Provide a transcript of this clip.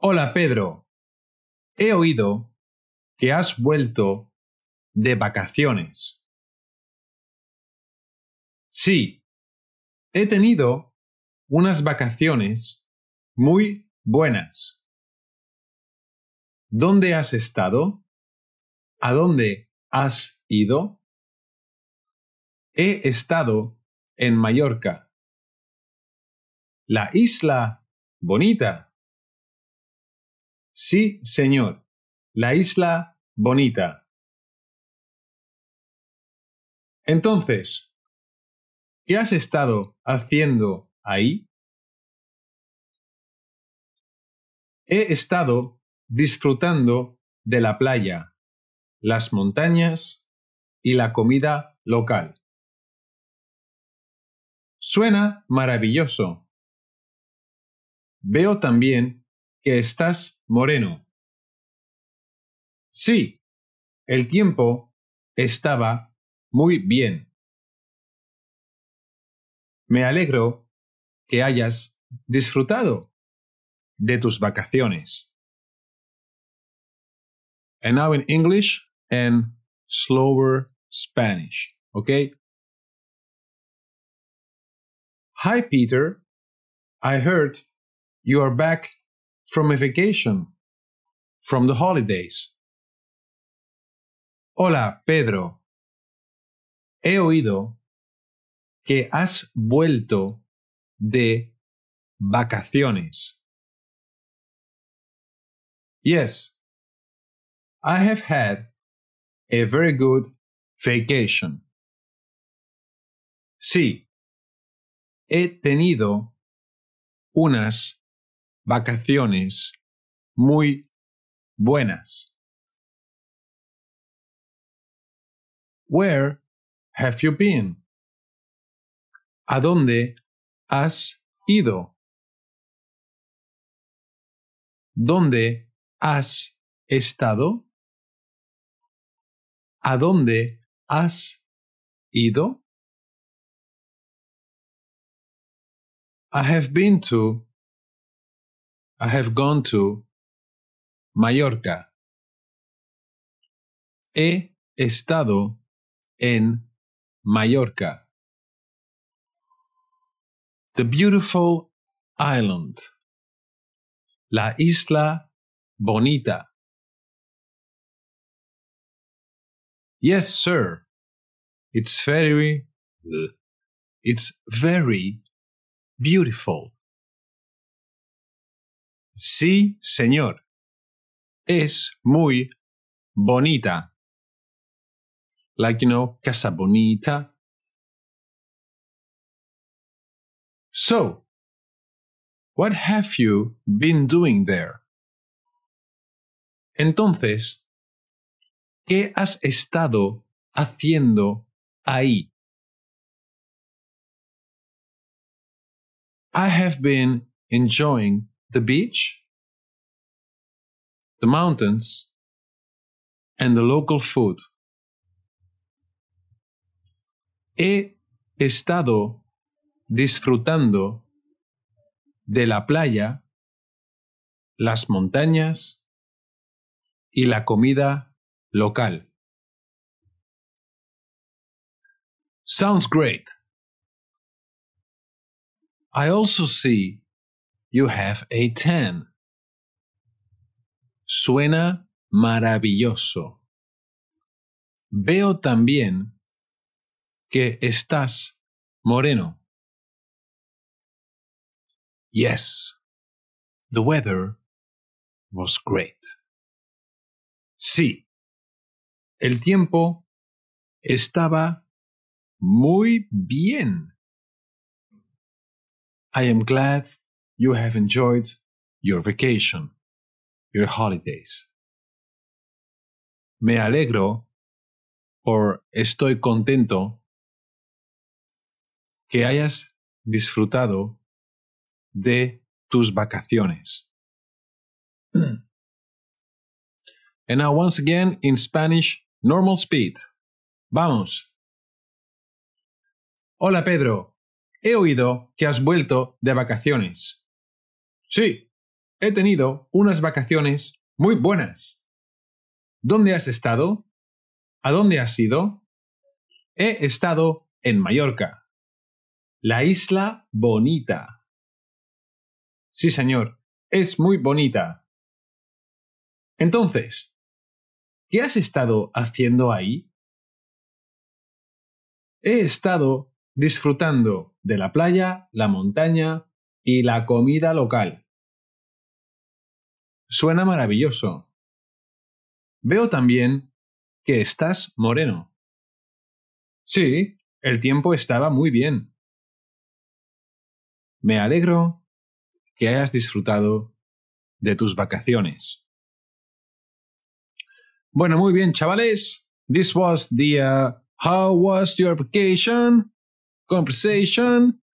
Hola Pedro, he oído que has vuelto de vacaciones. Sí, he tenido unas vacaciones muy buenas. ¿Dónde has estado? ¿A dónde has ido? He estado en Mallorca. La isla bonita Sí, señor. La isla bonita. Entonces, ¿qué has estado haciendo ahí? He estado disfrutando de la playa, las montañas y la comida local. Suena maravilloso. Veo también estás moreno. Sí, el tiempo estaba muy bien. Me alegro que hayas disfrutado de tus vacaciones. And now in English and slower Spanish, okay? Hi, Peter. I heard you are back from a vacation, from the holidays. Hola, Pedro. He oído que has vuelto de vacaciones. Yes, I have had a very good vacation. Sí, he tenido unas vacaciones muy buenas. Where have you been? ¿A dónde has ido? ¿Dónde has estado? ¿A dónde has ido? I have been to I have gone to Mallorca. He estado en Mallorca. The beautiful island. La isla bonita. Yes, sir. It's very, it's very beautiful. Sí, señor. Es muy bonita. Like, you know, casa bonita. So, what have you been doing there? Entonces, ¿qué has estado haciendo ahí? I have been enjoying the beach, the mountains, and the local food. He estado disfrutando de la playa, las montañas y la comida local. Sounds great. I also see You have a tan. Suena maravilloso. Veo también que estás moreno. Yes, the weather was great. Sí, el tiempo estaba muy bien. I am glad you have enjoyed your vacation, your holidays. Me alegro o estoy contento que hayas disfrutado de tus vacaciones. And now once again in Spanish, normal speed. Vamos. Hola Pedro, he oído que has vuelto de vacaciones. Sí, he tenido unas vacaciones muy buenas. ¿Dónde has estado? ¿A dónde has ido? He estado en Mallorca. La isla bonita. Sí, señor, es muy bonita. Entonces, ¿qué has estado haciendo ahí? He estado disfrutando de la playa, la montaña y la comida local. Suena maravilloso. Veo también que estás moreno. Sí, el tiempo estaba muy bien. Me alegro que hayas disfrutado de tus vacaciones. Bueno, muy bien, chavales. This was the uh, How was your vacation conversation